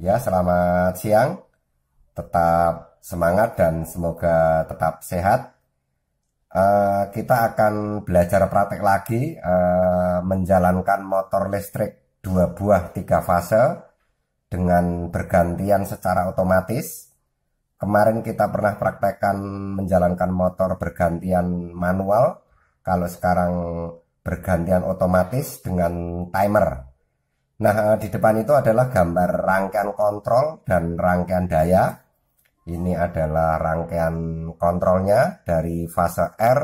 Ya, selamat siang. Tetap semangat dan semoga tetap sehat. Uh, kita akan belajar praktek lagi uh, menjalankan motor listrik dua buah tiga fase dengan bergantian secara otomatis. Kemarin kita pernah praktekkan menjalankan motor bergantian manual, kalau sekarang bergantian otomatis dengan timer Nah, eh, di depan itu adalah gambar rangkaian kontrol dan rangkaian daya. Ini adalah rangkaian kontrolnya dari fase R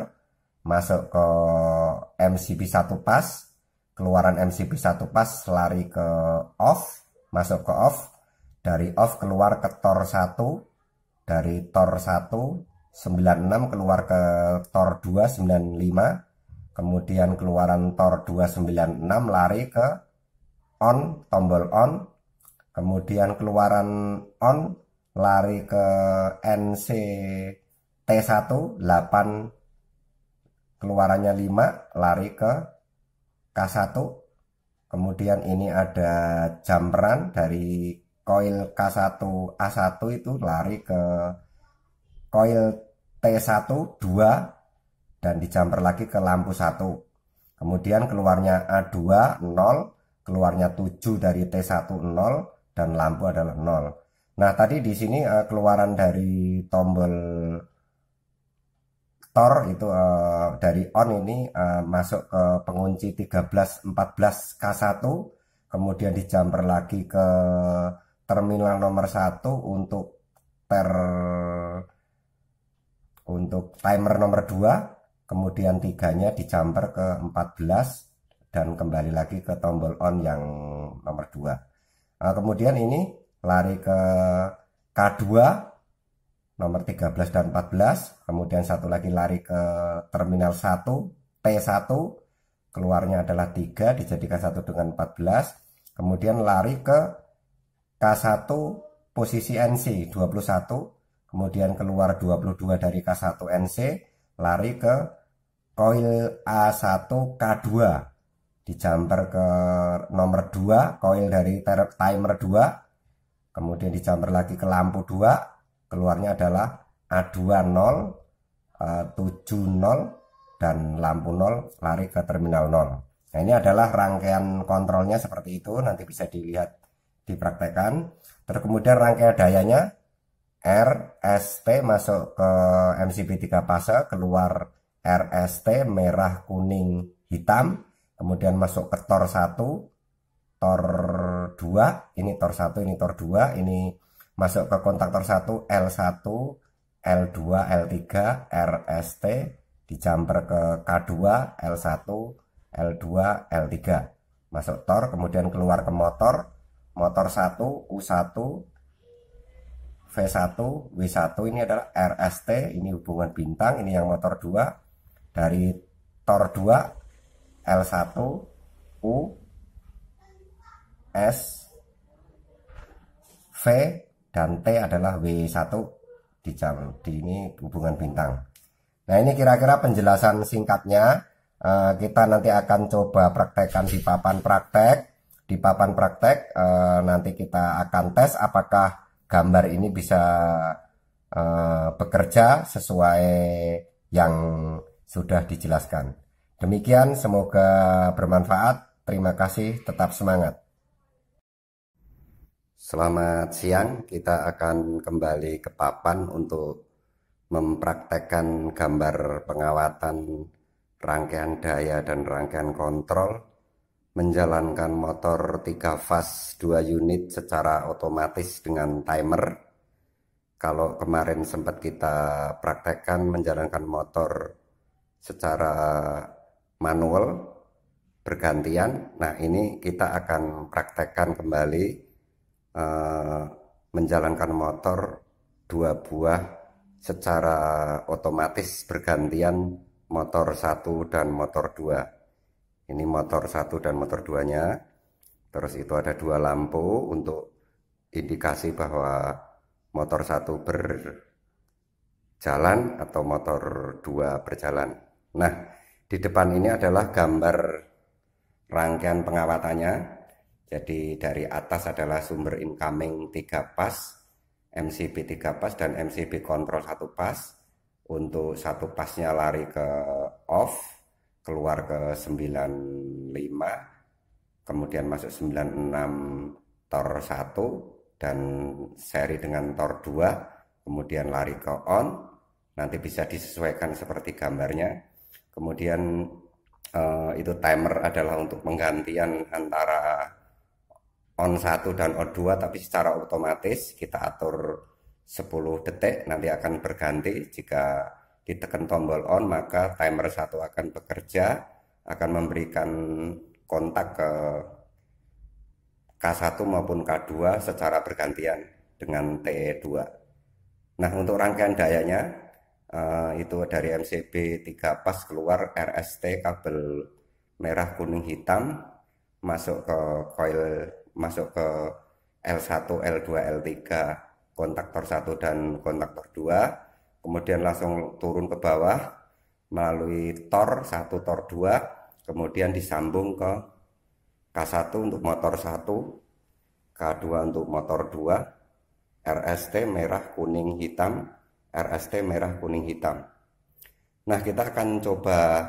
masuk ke MCB 1 pas, keluaran MCB 1 pas lari ke off, masuk ke off, dari off keluar ke tor 1, dari tor 1 96 keluar ke tor 2 95, kemudian keluaran tor 296 lari ke on tombol on kemudian keluaran on lari ke NC T1 8 keluarannya 5 lari ke K1 kemudian ini ada jumperan dari koil K1 A1 itu lari ke koil T1 2 dan dijumper lagi ke lampu 1 kemudian keluarnya A2 0 keluarnya 7 dari T10 dan lampu adalah 0. Nah, tadi di sini uh, keluaran dari tombol tor itu uh, dari on ini uh, masuk ke pengunci 13 14 K1, kemudian di jumper lagi ke terminal nomor 1 untuk per untuk timer nomor 2, kemudian tiganya di jumper ke 14 dan kembali lagi ke tombol on yang nomor 2 nah, kemudian ini lari ke K2 nomor 13 dan 14 kemudian satu lagi lari ke terminal 1 T1 keluarnya adalah 3 dijadikan satu dengan 14 kemudian lari ke K1 posisi NC 21 kemudian keluar 22 dari K1 NC lari ke koil A1 K2 dijumper ke nomor 2 koil dari timer 2 kemudian dijumper lagi ke lampu 2 keluarnya adalah A20 70 dan lampu 0 lari ke terminal 0 nah ini adalah rangkaian kontrolnya seperti itu nanti bisa dilihat dipraktekan terus kemudian rangkaian dayanya RST masuk ke MCB 3 fase keluar RST merah kuning hitam kemudian masuk ke tor 1 tor 2 ini tor 1 ini tor 2 ini masuk ke kontaktor 1 L1 L2 L3 RST dijumper ke K2 L1 L2 L3 masuk tor kemudian keluar ke motor motor 1 U1 V1 W1 ini adalah RST ini hubungan bintang ini yang motor 2 dari tor 2 L1 U S V dan T adalah W1 di jam di ini hubungan bintang. Nah, ini kira-kira penjelasan singkatnya. Eh, kita nanti akan coba praktekkan di papan praktek. Di papan praktek eh, nanti kita akan tes apakah gambar ini bisa eh, bekerja sesuai yang sudah dijelaskan. Demikian, semoga bermanfaat. Terima kasih, tetap semangat. Selamat siang, kita akan kembali ke papan untuk mempraktekkan gambar pengawatan rangkaian daya dan rangkaian kontrol menjalankan motor 3 fast 2 unit secara otomatis dengan timer kalau kemarin sempat kita praktekkan menjalankan motor secara manual bergantian. Nah, ini kita akan praktekkan kembali e, menjalankan motor dua buah secara otomatis bergantian motor satu dan motor dua. Ini motor satu dan motor nya. Terus itu ada dua lampu untuk indikasi bahwa motor satu berjalan atau motor dua berjalan. Nah, di depan ini adalah gambar rangkaian pengawatannya. Jadi dari atas adalah sumber incoming 3 pas, MCB 3 pas dan MCB control 1 pas. Untuk satu pasnya lari ke off, keluar ke 95, kemudian masuk 96 tor 1 dan seri dengan tor 2, kemudian lari ke on. Nanti bisa disesuaikan seperti gambarnya Kemudian uh, itu timer adalah untuk penggantian antara on 1 dan on 2 tapi secara otomatis kita atur 10 detik nanti akan berganti jika ditekan tombol on maka timer satu akan bekerja akan memberikan kontak ke K1 maupun K2 secara bergantian dengan t 2 Nah, untuk rangkaian dayanya Eh, itu dari MCB 3 pas keluar RST kabel merah kuning hitam masuk ke coil masuk ke L1, L2, L3 kontaktor 1 dan kontaktor 2 kemudian langsung turun ke bawah melalui tor 1 tor 2 kemudian disambung ke K1 untuk motor 1 K2 untuk motor 2 RST merah kuning hitam RST merah kuning hitam. Nah, kita akan coba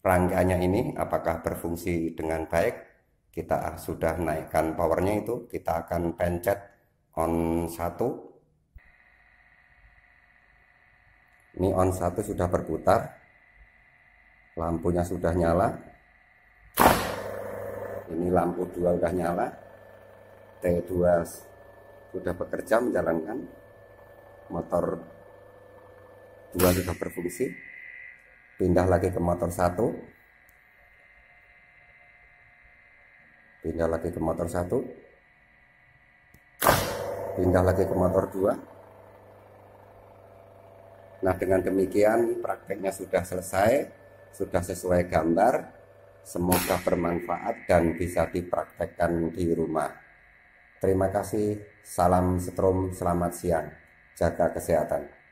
rangkanya ini apakah berfungsi dengan baik. Kita sudah naikkan powernya itu, kita akan pencet on 1. Ini on 1 sudah berputar. Lampunya sudah nyala. Ini lampu 2 sudah nyala. T2 sudah bekerja menjalankan motor dua sudah berfungsi pindah lagi ke motor satu pindah lagi ke motor satu pindah lagi ke motor dua nah dengan demikian prakteknya sudah selesai sudah sesuai gambar semoga bermanfaat dan bisa dipraktekkan di rumah terima kasih salam setrum selamat siang jaga kesehatan